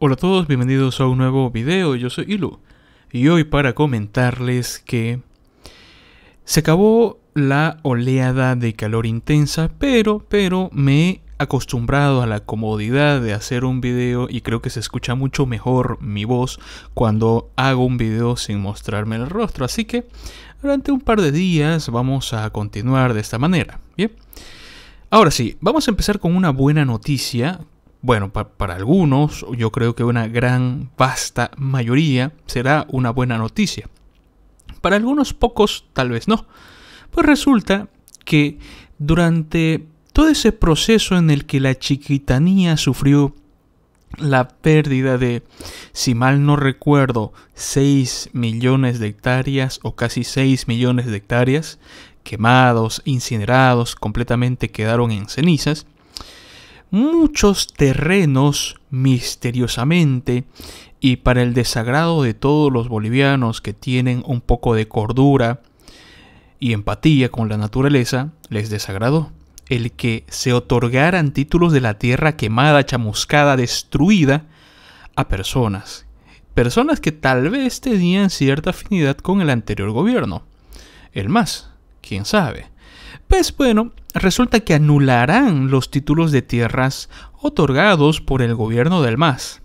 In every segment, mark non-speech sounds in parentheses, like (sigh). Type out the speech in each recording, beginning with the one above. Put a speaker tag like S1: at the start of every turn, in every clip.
S1: Hola a todos, bienvenidos a un nuevo video, yo soy Ilu y hoy para comentarles que se acabó la oleada de calor intensa, pero, pero me he acostumbrado a la comodidad de hacer un video y creo que se escucha mucho mejor mi voz cuando hago un video sin mostrarme el rostro, así que durante un par de días vamos a continuar de esta manera, ¿bien? Ahora sí, vamos a empezar con una buena noticia bueno, para algunos, yo creo que una gran, vasta mayoría será una buena noticia. Para algunos pocos, tal vez no. Pues resulta que durante todo ese proceso en el que la chiquitanía sufrió la pérdida de, si mal no recuerdo, 6 millones de hectáreas o casi 6 millones de hectáreas, quemados, incinerados, completamente quedaron en cenizas, muchos terrenos misteriosamente y para el desagrado de todos los bolivianos que tienen un poco de cordura y empatía con la naturaleza, les desagradó el que se otorgaran títulos de la tierra quemada, chamuscada, destruida a personas, personas que tal vez tenían cierta afinidad con el anterior gobierno. El más, quién sabe. Pues bueno, resulta que anularán los títulos de tierras otorgados por el gobierno del MAS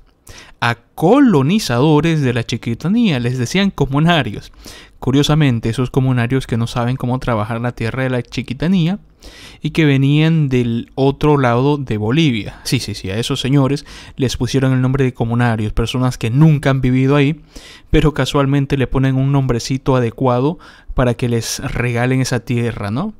S1: a colonizadores de la chiquitanía, les decían comunarios. Curiosamente, esos comunarios que no saben cómo trabajar la tierra de la chiquitanía y que venían del otro lado de Bolivia. Sí, sí, sí, a esos señores les pusieron el nombre de comunarios, personas que nunca han vivido ahí, pero casualmente le ponen un nombrecito adecuado para que les regalen esa tierra, ¿no?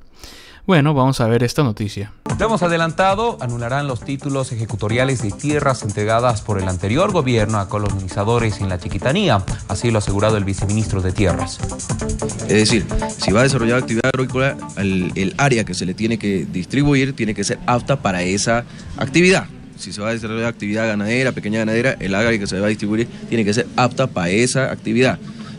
S1: Bueno, vamos a ver esta noticia. estamos hemos adelantado, anularán los títulos ejecutoriales de tierras entregadas por el anterior gobierno a colonizadores en la Chiquitanía, así lo ha asegurado el viceministro de Tierras.
S2: Es decir, si va
S1: a desarrollar actividad agrícola, el,
S2: el área que se le tiene que distribuir tiene que ser apta para esa actividad si se va a desarrollar actividad ganadera, pequeña ganadera, el área que se va a distribuir tiene que ser apta para esa actividad.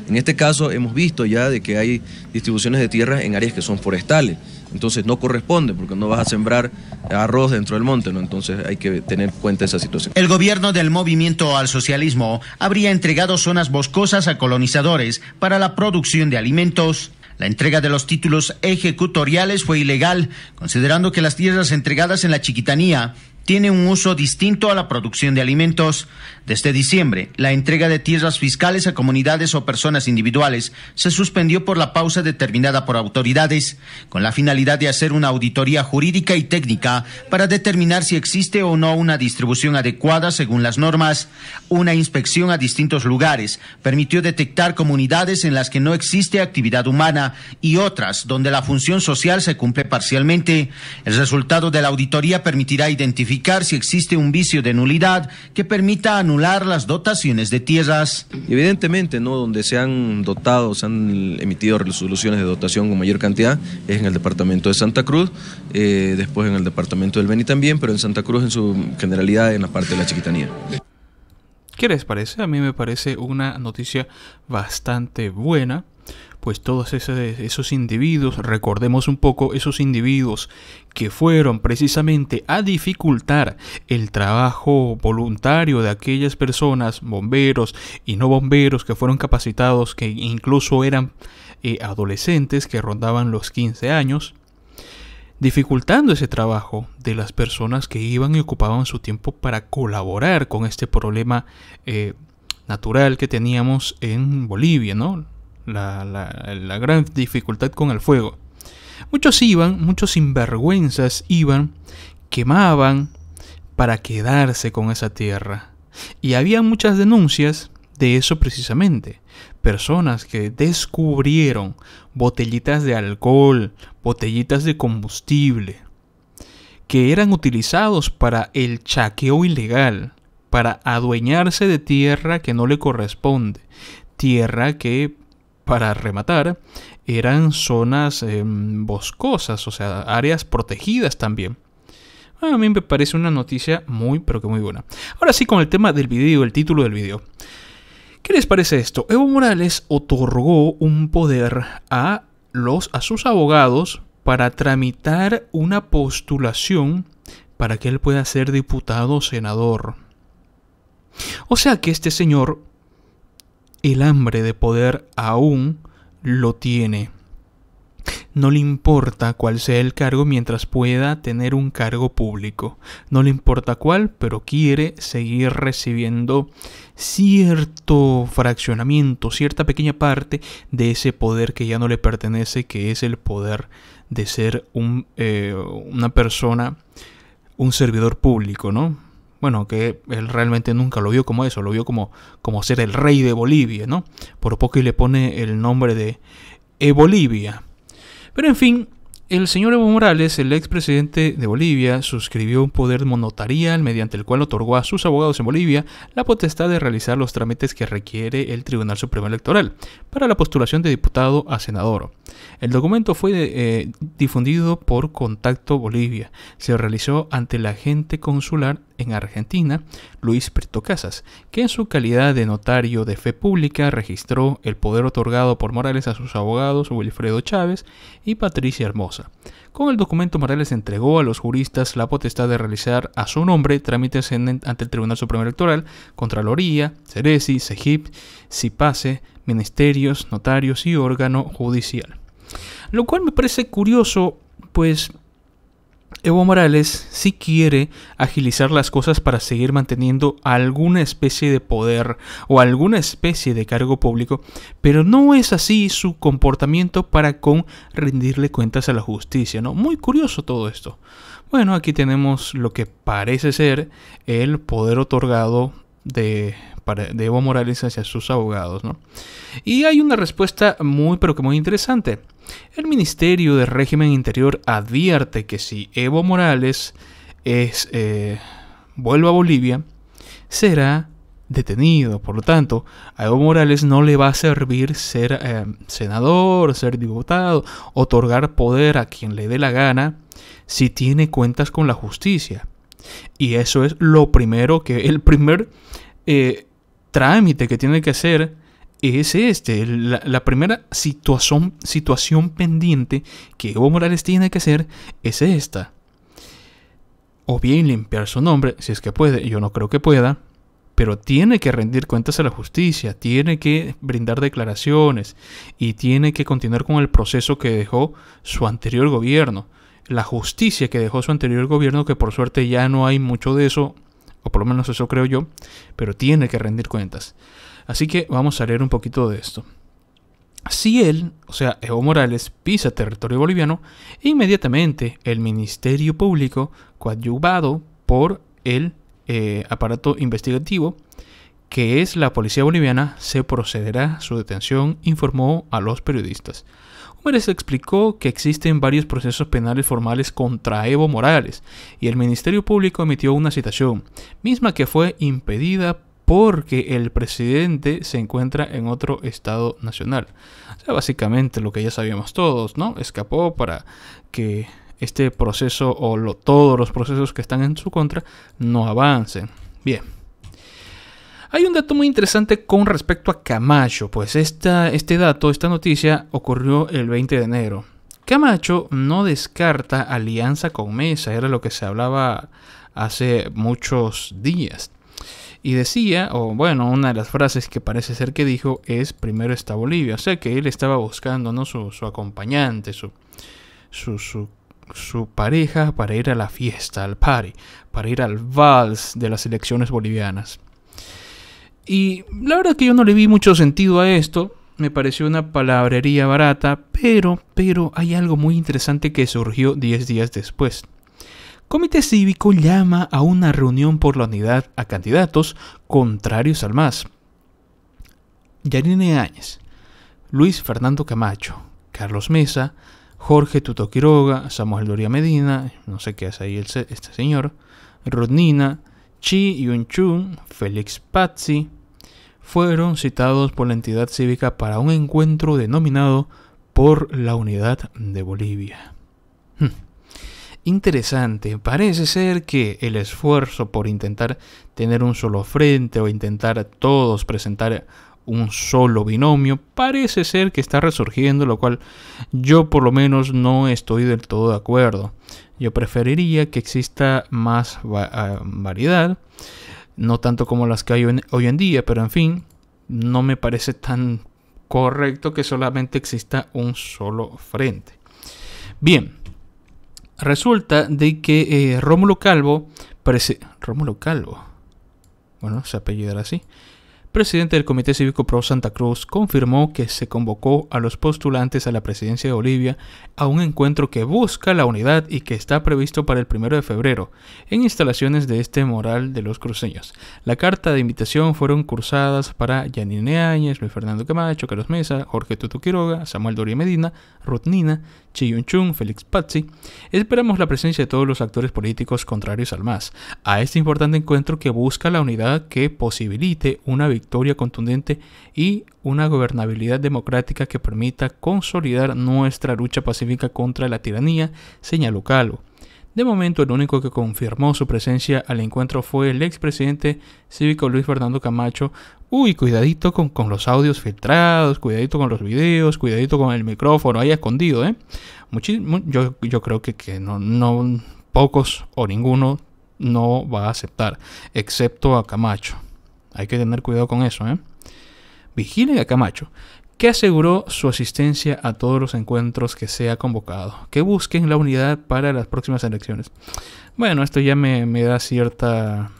S2: En este caso hemos visto ya de que hay distribuciones de tierras en áreas que son forestales. Entonces no corresponde porque no vas a sembrar arroz dentro del monte, ¿no? Entonces hay que tener en cuenta esa situación. El gobierno del movimiento al socialismo habría entregado zonas boscosas a colonizadores para la producción de alimentos. La entrega de los títulos ejecutoriales fue ilegal, considerando que las tierras entregadas en la chiquitanía tiene un uso distinto a la producción de alimentos. Desde diciembre, la entrega de tierras fiscales a comunidades o personas individuales se suspendió por la pausa determinada por autoridades, con la finalidad de hacer una auditoría jurídica y técnica para determinar si existe o no una distribución adecuada según las normas. Una inspección a distintos lugares permitió detectar comunidades en las que no existe actividad humana y otras donde la función social se cumple parcialmente. El resultado de la auditoría permitirá identificar si existe un vicio de nulidad que permita anular las dotaciones de tierras. Evidentemente, ¿no? Donde se han dotado, se han emitido resoluciones de dotación con mayor cantidad, es en el departamento de Santa Cruz, eh, después en el departamento del Beni también, pero en Santa Cruz en su generalidad en la parte de la chiquitanía.
S1: ¿Qué les parece? A mí me parece una noticia bastante buena pues todos esos, individuos, recordemos un poco esos individuos que fueron precisamente a dificultar el trabajo voluntario de aquellas personas, bomberos y no bomberos que fueron capacitados, que incluso eran eh, adolescentes que rondaban los 15 años, dificultando ese trabajo de las personas que iban y ocupaban su tiempo para colaborar con este problema eh, natural que teníamos en Bolivia, ¿no? la, gran dificultad con el fuego. Muchos iban, muchos sinvergüenzas iban, quemaban para quedarse con esa tierra. Y había muchas denuncias de eso precisamente. Personas que descubrieron botellitas de alcohol, botellitas de combustible, que eran utilizados para el chaqueo ilegal, para adueñarse de tierra que no le corresponde, tierra que para rematar, eran zonas eh, boscosas, o sea, áreas protegidas también. Ah, a mí me parece una noticia muy, pero que muy buena. Ahora sí, con el tema del video, el título del video. ¿Qué les parece esto? Evo Morales otorgó un poder a, los, a sus abogados para tramitar una postulación para que él pueda ser diputado o senador. O sea que este señor el hambre de poder aún lo tiene. No le importa cuál sea el cargo mientras pueda tener un cargo público. No le importa cuál, pero quiere seguir recibiendo cierto fraccionamiento, cierta pequeña parte de ese poder que ya no le pertenece, que es el poder de ser eh, una persona, un servidor público, ¿no? Bueno, que él realmente nunca lo vio como eso, lo vio como, como ser el rey de Bolivia, ¿no? Por poco y le pone el nombre de e Bolivia. Pero en fin, el señor Evo Morales, el expresidente de Bolivia, suscribió un poder monotarial mediante el cual otorgó a sus abogados en Bolivia la potestad de realizar los trámites que requiere el Tribunal Supremo Electoral para la postulación de diputado a senador. El documento fue eh, difundido por Contacto Bolivia. Se realizó ante el agente consular en Argentina, Luis Prieto Casas, que en su calidad de notario de fe pública registró el poder otorgado por Morales a sus abogados Wilfredo Chávez y Patricia Hermosa. Con el documento Morales entregó a los juristas la potestad de realizar a su nombre trámites ante el Tribunal Supremo Electoral, contra Loría, Ceresi, CEGIP, CIPASE, ministerios, notarios y órgano judicial. Lo cual me parece curioso, pues Evo Morales sí quiere agilizar las cosas para seguir manteniendo alguna especie de poder o alguna especie de cargo público, pero no es así su comportamiento para con rendirle cuentas a la justicia, ¿no? Muy curioso todo esto. Bueno, aquí tenemos lo que parece ser el poder otorgado de de Evo Morales hacia sus abogados. ¿no? Y hay una respuesta muy pero que muy interesante. El Ministerio de Régimen Interior advierte que si Evo Morales es, eh, vuelve a Bolivia, será detenido. Por lo tanto, a Evo Morales no le va a servir ser eh, senador, ser diputado, otorgar poder a quien le dé la gana si tiene cuentas con la justicia. Y eso es lo primero que el primer eh, trámite que tiene que hacer es este, la, primera situación, situación pendiente que Evo Morales tiene que hacer es esta. O bien limpiar su nombre, si es que puede, yo no creo que pueda, pero tiene que rendir cuentas a la justicia, tiene que brindar declaraciones y tiene que continuar con el proceso que dejó su anterior gobierno. La justicia que dejó su anterior gobierno, que por suerte ya no hay mucho de eso o por lo menos eso creo yo, pero tiene que rendir cuentas. Así que vamos a leer un poquito de esto. Si él, o sea, Evo Morales, pisa territorio boliviano, inmediatamente el Ministerio Público, coadyuvado por el eh, aparato investigativo, que es la policía boliviana, se procederá a su detención, informó a los periodistas. Humérez explicó que existen varios procesos penales formales contra Evo Morales y el Ministerio Público emitió una citación, misma que fue impedida porque el presidente se encuentra en otro estado nacional. O sea, básicamente lo que ya sabíamos todos, ¿no? Escapó para que este proceso o todos los procesos que están en su contra no avancen. Bien. Hay un dato muy interesante con respecto a Camacho, pues este dato, esta noticia ocurrió el 20 de enero. Camacho no descarta alianza con Mesa, era lo que se hablaba hace muchos días. Y decía, o bueno, una de las frases que parece ser que dijo es primero está Bolivia, o sea que él estaba buscando ¿no? su, acompañante, su, su, su pareja para ir a la fiesta, al party, para ir al vals de las elecciones bolivianas. Y la verdad que yo no le vi mucho sentido a esto, me pareció una palabrería barata, pero, pero hay algo muy interesante que surgió 10 días después. Comité Cívico llama a una reunión por la unidad a candidatos contrarios al MAS. Yarine Áñez, Luis Fernando Camacho, Carlos Mesa, Jorge Tuto Quiroga, Samuel Doria Medina, no sé qué hace ahí este señor, Rodnina, Chi Yun-chun, Félix Pazzi, fueron citados por la entidad cívica para un encuentro denominado por la unidad de Bolivia. Hmm. Interesante, parece ser que el esfuerzo por intentar tener un solo frente o intentar todos presentar un solo binomio, parece ser que está resurgiendo, lo cual yo por lo menos no estoy del todo de acuerdo. Yo preferiría que exista más ah, variedad, no tanto como las que hay hoy en día, pero en fin, no me parece tan correcto que solamente exista un solo frente. Bien, resulta de que eh, Rómulo Calvo, Rómulo Calvo, bueno, se apellidará así, presidente del Comité Cívico Pro Santa Cruz confirmó que se convocó a los postulantes a la presidencia de Bolivia a un encuentro que busca la unidad y que está previsto para el primero de febrero en instalaciones de este moral de los cruceños. La carta de invitación fueron cursadas para Yanine Áñez, Luis Fernando Camacho, Carlos Mesa, Jorge Tutu Quiroga, Samuel Doria Medina, Ruth Chi Felix chung Félix Pazzi, esperamos la presencia de todos los actores políticos contrarios al MAS a este importante encuentro que busca la unidad que posibilite una victoria contundente y una gobernabilidad democrática que permita consolidar nuestra lucha pacífica contra la tiranía, señaló Calvo. De momento, el único que confirmó su presencia al encuentro fue el expresidente cívico Luis Fernando Camacho. Uy, cuidadito con, los audios filtrados, cuidadito con los videos, cuidadito con el micrófono ahí escondido, ¿eh? yo, yo, creo que, que no, pocos o ninguno no va a aceptar, excepto a Camacho. Hay que tener cuidado con eso, ¿eh? Vigilen a Camacho que aseguró su asistencia a todos los encuentros que se ha convocado, que busquen la unidad para las próximas elecciones. Bueno, esto ya me, da cierta...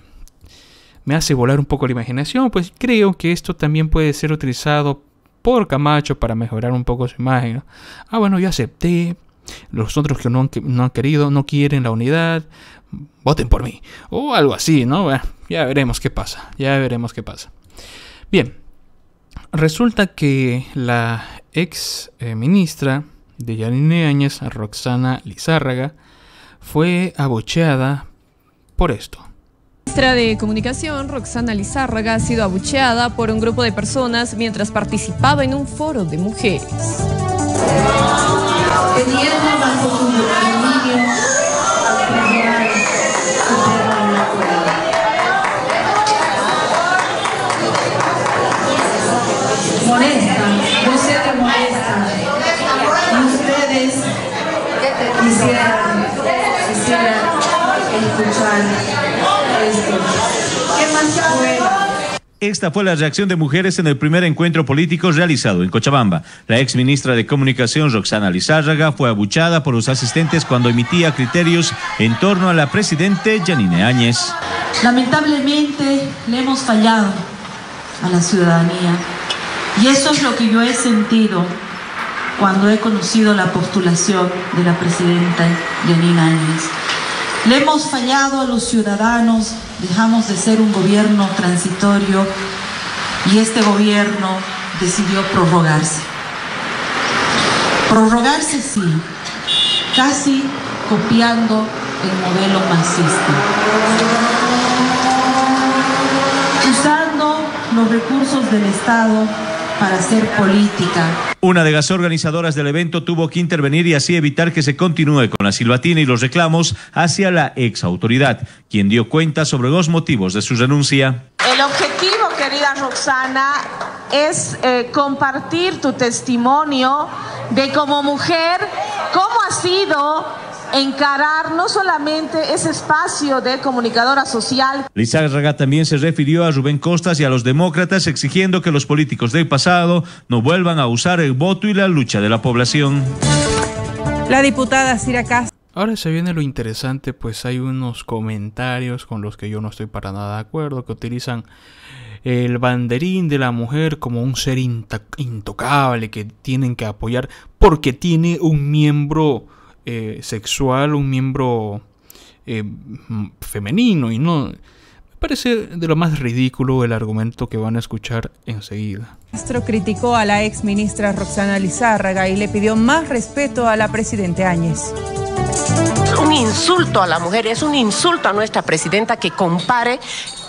S1: me hace volar un poco la imaginación, pues creo que esto también puede ser utilizado por Camacho para mejorar un poco su imagen. Ah, bueno, yo acepté, los otros que no han, querido, no quieren la unidad, voten por mí. O algo así, ¿no? ya veremos qué pasa. Ya veremos qué pasa. Bien, resulta que la ex eh, ministra de Yanine Áñez, Roxana Lizárraga, fue abocheada por esto. La ministra de
S3: Comunicación, Roxana Lizárraga, ha sido abucheada por un grupo de personas mientras participaba en un foro de mujeres. quisiera,
S2: escuchar
S1: Esta fue la reacción de mujeres en el primer encuentro político realizado en Cochabamba. La ex ministra de Comunicación, Roxana Lizárraga, fue abuchada por los asistentes cuando emitía criterios en torno a la presidente Janine Áñez.
S2: Lamentablemente le hemos fallado a la ciudadanía y eso es lo que yo he sentido cuando he conocido la postulación de la presidenta Yanina Áñez. Le hemos fallado a los ciudadanos, dejamos de ser un gobierno transitorio y este gobierno decidió
S3: prorrogarse. Prorrogarse sí, casi copiando el modelo marxista. Usando los recursos del Estado para hacer política.
S1: Una de las organizadoras del evento tuvo que intervenir y así evitar que se continúe con la silbatina y los reclamos hacia la ex autoridad, quien dio cuenta sobre los motivos de su renuncia.
S3: El objetivo, querida Roxana, es eh, compartir tu testimonio de como mujer, cómo ha sido encarar no solamente ese espacio de comunicadora social.
S1: Lizárraga también se refirió a Rubén Costas y a los demócratas exigiendo que los políticos del pasado no vuelvan a usar el voto y la lucha de la población.
S2: La diputada Cira
S1: Ahora se viene lo interesante, pues hay unos comentarios con los que yo no estoy para nada de acuerdo, que utilizan el banderín de la mujer como un ser intocable que tienen que apoyar porque tiene un miembro eh, sexual, un miembro eh, femenino y no... Me parece de lo más ridículo el argumento que van a escuchar enseguida.
S3: Castro criticó a la
S2: ex ministra Roxana Lizárraga y le pidió más respeto a la presidenta Áñez
S3: un insulto a la mujer, es un insulto a nuestra presidenta que compare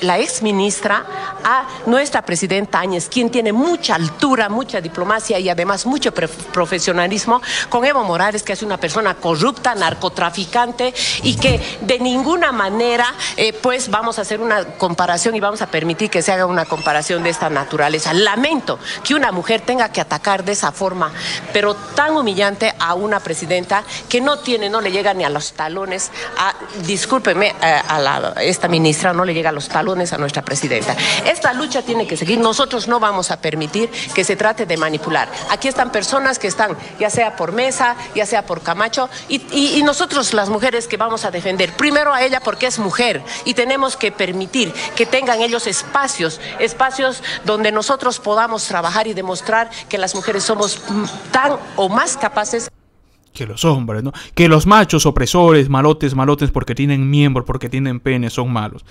S3: la ex ministra a nuestra presidenta Áñez, quien tiene mucha altura, mucha diplomacia y además mucho profesionalismo, con Evo Morales, que es una persona corrupta, narcotraficante y que de ninguna manera, eh, pues vamos a hacer una comparación y vamos a permitir que se haga una comparación de esta naturaleza. Lamento que una mujer tenga que atacar de esa forma, pero tan humillante a una presidenta que no tiene, no le llega ni a los talones, ah, eh, a, discúlpeme, a, esta ministra no le llega a los talones a nuestra presidenta. Esta lucha tiene que seguir. Nosotros no vamos a permitir que se trate de manipular. Aquí están personas que están, ya sea por mesa, ya sea por Camacho, y, y nosotros las mujeres que vamos a defender, primero a ella porque es mujer y tenemos que permitir que tengan ellos espacios, espacios donde nosotros podamos trabajar y demostrar que las mujeres somos mm, tan o más capaces
S1: que los hombres, ¿no? Que los machos opresores, malotes, malotes, porque tienen miembros, porque tienen pene, son malos.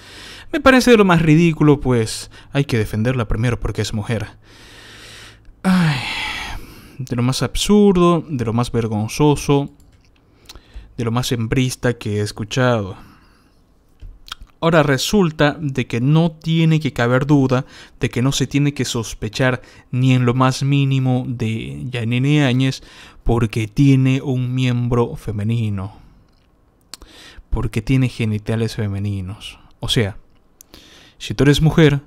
S1: Me parece de lo más ridículo, pues hay que defenderla primero porque es mujer. Ay, de lo más absurdo, de lo más vergonzoso, de lo más hembrista que he escuchado. Ahora resulta de que no tiene que caber duda, de que no se tiene que sospechar ni en lo más mínimo de Yanine Áñez porque tiene un miembro femenino, porque tiene genitales femeninos. O sea, si tú eres mujer,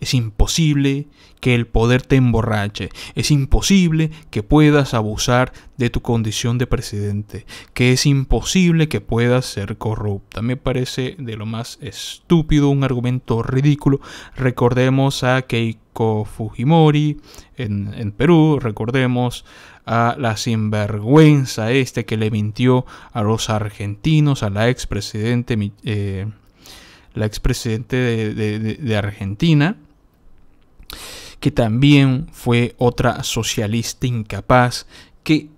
S1: es imposible que el poder te emborrache. Es imposible que puedas abusar de tu condición de presidente. Que es imposible que puedas ser corrupta. Me parece de lo más estúpido, un argumento ridículo. Recordemos a Keiko Fujimori en, Perú. Recordemos a la sinvergüenza este que le mintió a los argentinos, a la expresidente, presidente eh, la de Argentina que también fue otra socialista incapaz que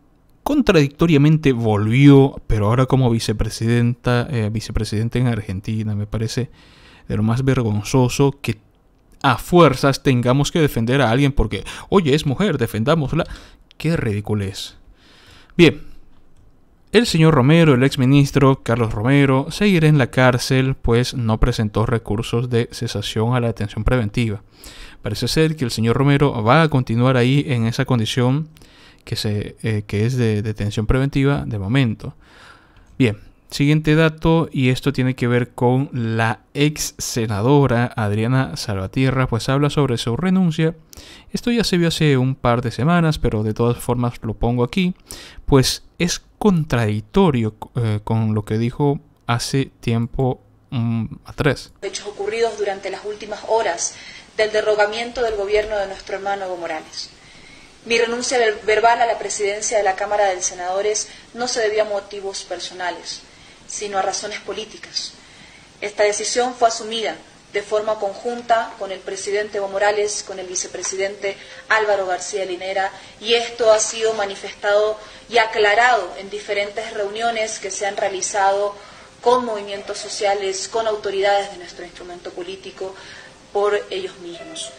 S1: contradictoriamente volvió, pero ahora como vicepresidenta, eh, vicepresidenta en Argentina, me parece de lo más vergonzoso que a fuerzas tengamos que defender a alguien porque, oye, es mujer, defendámosla. Qué ridiculez. Bien, el señor Romero, el exministro Carlos Romero, seguirá en la cárcel pues no presentó recursos de cesación a la detención preventiva. Parece ser que el señor Romero va a continuar ahí en esa condición que, eh, que es de detención preventiva de momento. Bien, Siguiente dato, y esto tiene que ver con la ex senadora Adriana Salvatierra, pues habla sobre su renuncia. Esto ya se vio hace un par de semanas, pero de todas formas lo pongo aquí, pues es contradictorio eh, con lo que dijo hace tiempo mm, atrás.
S2: Hechos ocurridos durante las últimas horas del derrogamiento del gobierno de nuestro hermano Evo Morales. Mi renuncia verbal a la presidencia de la Cámara de Senadores no se debía a motivos personales sino a razones políticas. Esta decisión fue asumida de forma conjunta con el presidente Evo Morales, con el vicepresidente Álvaro García Linera, y esto ha sido manifestado y aclarado en diferentes reuniones que se han realizado con movimientos sociales, con autoridades de nuestro instrumento político, por ellos mismos.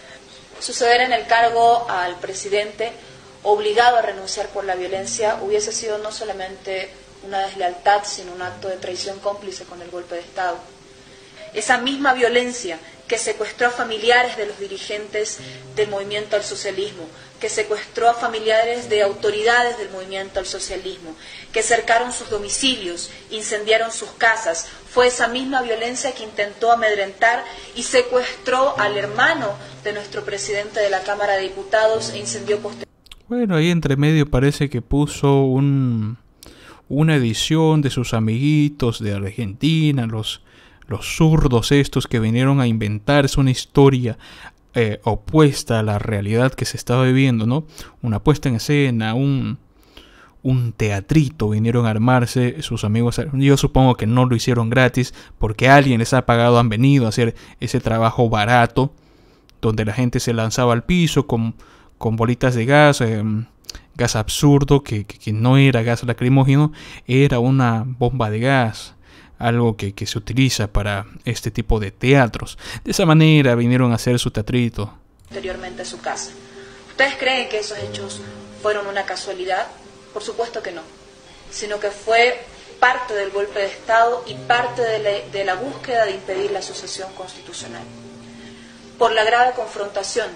S2: Suceder en el cargo al presidente obligado a renunciar por la violencia hubiese sido no solamente una deslealtad, sino un acto de traición cómplice con el golpe de Estado. Esa misma violencia que secuestró a familiares de los dirigentes del movimiento al socialismo, que secuestró a familiares de autoridades del movimiento al socialismo, que cercaron sus domicilios, incendiaron sus casas. Fue esa misma violencia que intentó amedrentar y secuestró al hermano de nuestro presidente de la Cámara de Diputados e incendió posteriormente.
S1: Bueno, ahí entre medio parece que puso un una edición de sus amiguitos de Argentina, los, los zurdos estos que vinieron a inventarse una historia eh, opuesta a la realidad que se estaba viviendo, ¿no? Una puesta en escena, un, un teatrito vinieron a armarse sus amigos. Yo supongo que no lo hicieron gratis porque alguien les ha pagado, han venido a hacer ese trabajo barato donde la gente se lanzaba al piso con, con bolitas de gas. en em, gas absurdo que, que, no era gas lacrimógeno, era una bomba de gas, algo que, que, se utiliza para este tipo de teatros. De esa manera vinieron a hacer su teatrito.
S2: a su casa. ¿Ustedes creen que esos hechos fueron una casualidad? Por supuesto que no, sino que fue parte del golpe de Estado y parte de la, de la búsqueda de impedir la sucesión constitucional. Por la grave confrontación,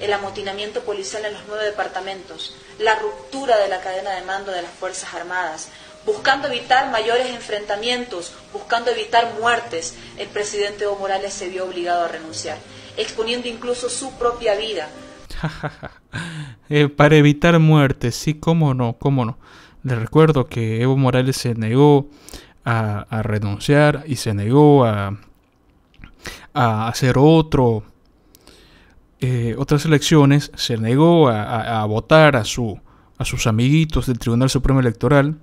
S2: el amotinamiento policial en los nueve departamentos, la ruptura de la cadena de mando de las Fuerzas Armadas, buscando evitar mayores enfrentamientos, buscando evitar muertes, el presidente Evo Morales se vio obligado a renunciar, exponiendo incluso su propia vida.
S1: (laughs) Eh, para evitar muertes, sí, cómo no, cómo no. Les recuerdo que Evo Morales se negó a, renunciar y se negó a hacer otro eh, otras elecciones se negó a, votar a, su, a sus amiguitos del Tribunal Supremo Electoral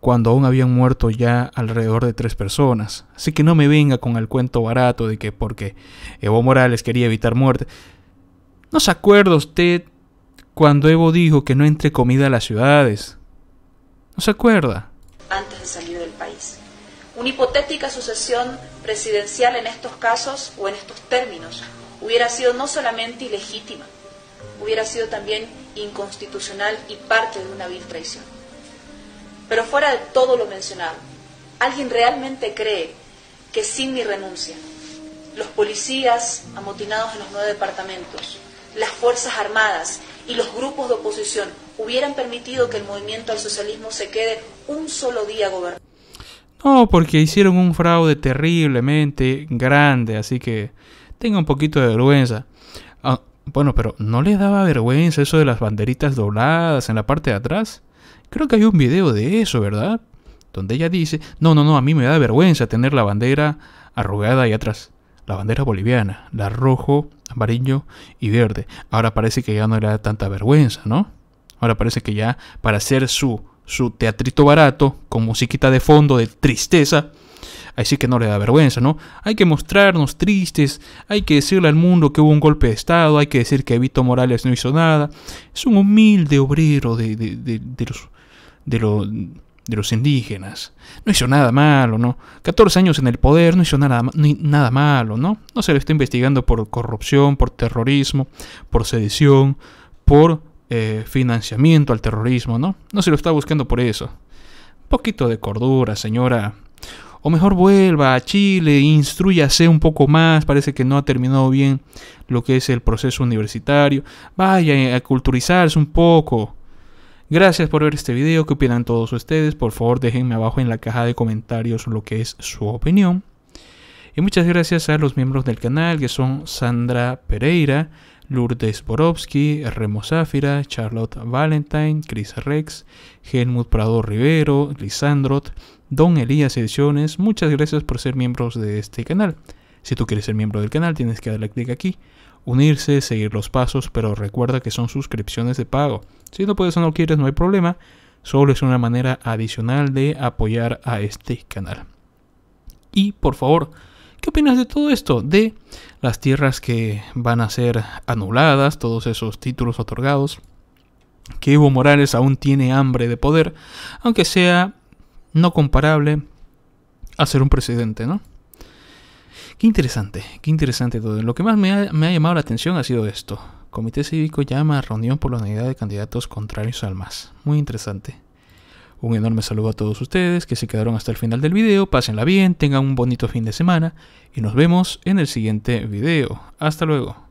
S1: cuando aún habían muerto ya alrededor de tres personas. Así que no me venga con el cuento barato de que porque Evo Morales quería evitar muerte. ¿No se acuerda usted cuando Evo dijo que no entre comida a las ciudades? ¿No se acuerda? Antes de
S2: salir del país. Una hipotética sucesión presidencial en estos casos o en estos términos hubiera sido no solamente ilegítima, hubiera sido también inconstitucional y parte de una vil traición. Pero fuera de todo lo mencionado, ¿alguien realmente cree que sin mi renuncia, los policías amotinados en los nueve departamentos, las Fuerzas Armadas y los grupos de oposición hubieran permitido que el movimiento al socialismo se quede un solo día gobernado?
S1: No, porque hicieron un fraude terriblemente grande, así que tenga un poquito de vergüenza. Ah, bueno, pero ¿no le daba vergüenza eso de las banderitas dobladas en la parte de atrás? Creo que hay un video de eso, ¿verdad? Donde ella dice, no, no, no, a mí me da vergüenza tener la bandera arrugada ahí atrás. La bandera boliviana, la rojo, amarillo y verde. Ahora parece que ya no le da tanta vergüenza, ¿no? Ahora parece que ya para ser su su teatrito barato, con musiquita de fondo de tristeza, así que no le da vergüenza, ¿no? Hay que mostrarnos tristes, hay que decirle al mundo que hubo un golpe de Estado, hay que decir que Vito Morales no hizo nada. Es un humilde obrero de, de, los, de, los indígenas. No hizo nada malo, ¿no? 14 años en el poder, no hizo nada, nada malo, ¿no? No se le está investigando por corrupción, por terrorismo, por sedición, por eh, financiamiento al terrorismo, ¿no? No se lo está buscando por eso. Un poquito de cordura, señora. O mejor vuelva a Chile, instruyase un poco más, parece que no ha terminado bien lo que es el proceso universitario. Vaya a culturizarse un poco. Gracias por ver este video, ¿qué opinan todos ustedes? Por favor déjenme abajo en la caja de comentarios lo que es su opinión. Y muchas gracias a los miembros del canal que son Sandra Pereira, Lourdes Borowski, Remo Zafira, Charlotte Valentine, Chris Rex, Helmut Prado Rivero, Lisandrot, Don Elías Ediciones. Muchas gracias por ser miembros de este canal. Si tú quieres ser miembro del canal, tienes que darle clic aquí, unirse, seguir los pasos, pero recuerda que son suscripciones de pago. Si no puedes o no quieres, no hay problema. Solo es una manera adicional de apoyar a este canal. Y por favor, ¿Qué opinas de todo esto? De las tierras que van a ser anuladas, todos esos títulos otorgados. Que Evo Morales aún tiene hambre de poder, aunque sea no comparable a ser un presidente, ¿no? Qué interesante, qué interesante todo. Lo que más me ha, llamado la atención ha sido esto. Comité Cívico llama a reunión por la unidad de candidatos contrarios al MAS. Muy interesante. Un enorme saludo a todos ustedes que se quedaron hasta el final del video. Pásenla bien, tengan un bonito fin de semana y nos vemos en el siguiente video. Hasta luego.